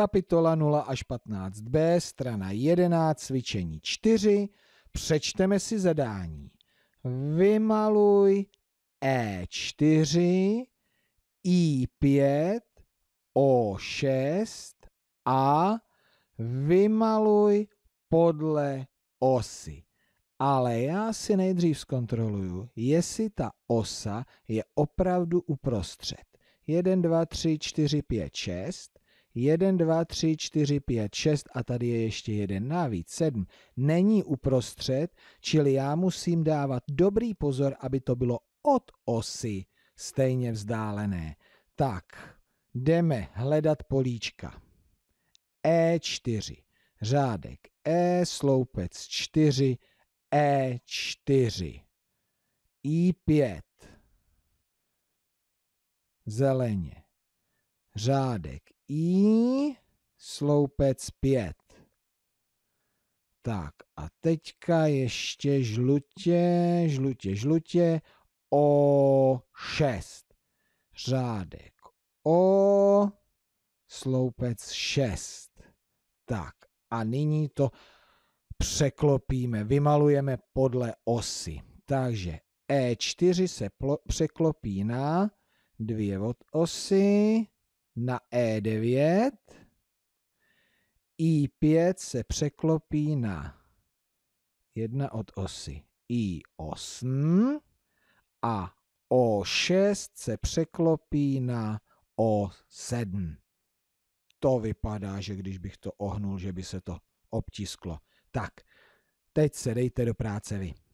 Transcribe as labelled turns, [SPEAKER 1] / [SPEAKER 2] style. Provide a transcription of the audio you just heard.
[SPEAKER 1] kapitola 0 až 15b, strana 11, cvičení 4. Přečteme si zadání. Vymaluj E4, I5, O6 a vymaluj podle osy. Ale já si nejdřív zkontroluju, jestli ta osa je opravdu uprostřed. 1, 2, 3, 4, 5, 6. 1, 2, 3, 4, 5, 6 a tady je ještě jeden navíc, 7. Není uprostřed, čili já musím dávat dobrý pozor, aby to bylo od osy stejně vzdálené. Tak, jdeme hledat políčka. E4, řádek E, sloupec 4, E4, I5, zeleně řádek I, sloupec 5. Tak a teďka ještě žlutě, žlutě, žlutě, O6. Řádek O, sloupec 6. Tak a nyní to překlopíme, vymalujeme podle osy. Takže E4 se překlopí na dvě od osy, na E9, I5 se překlopí na jedna od osy I8 a O6 se překlopí na O7. To vypadá, že když bych to ohnul, že by se to obtisklo. Tak, teď se dejte do práce vy.